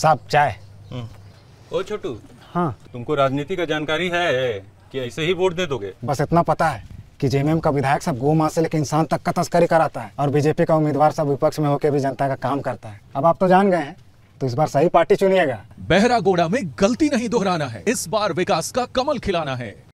साहब चाय हम्म। ओ छोटू हाँ तुमको राजनीति का जानकारी है कि ऐसे ही वोट दे दोगे बस इतना पता है कि जेएमएम का विधायक सब गोमा से लेकर इंसान तक का तस्करी कराता है और बीजेपी का उम्मीदवार सब विपक्ष में होकर भी जनता का काम करता है अब आप तो जान गए हैं तो इस बार सही पार्टी चुनिएगा बहरागोड़ा में गलती नहीं दोहराना है इस बार विकास का कमल खिलाना है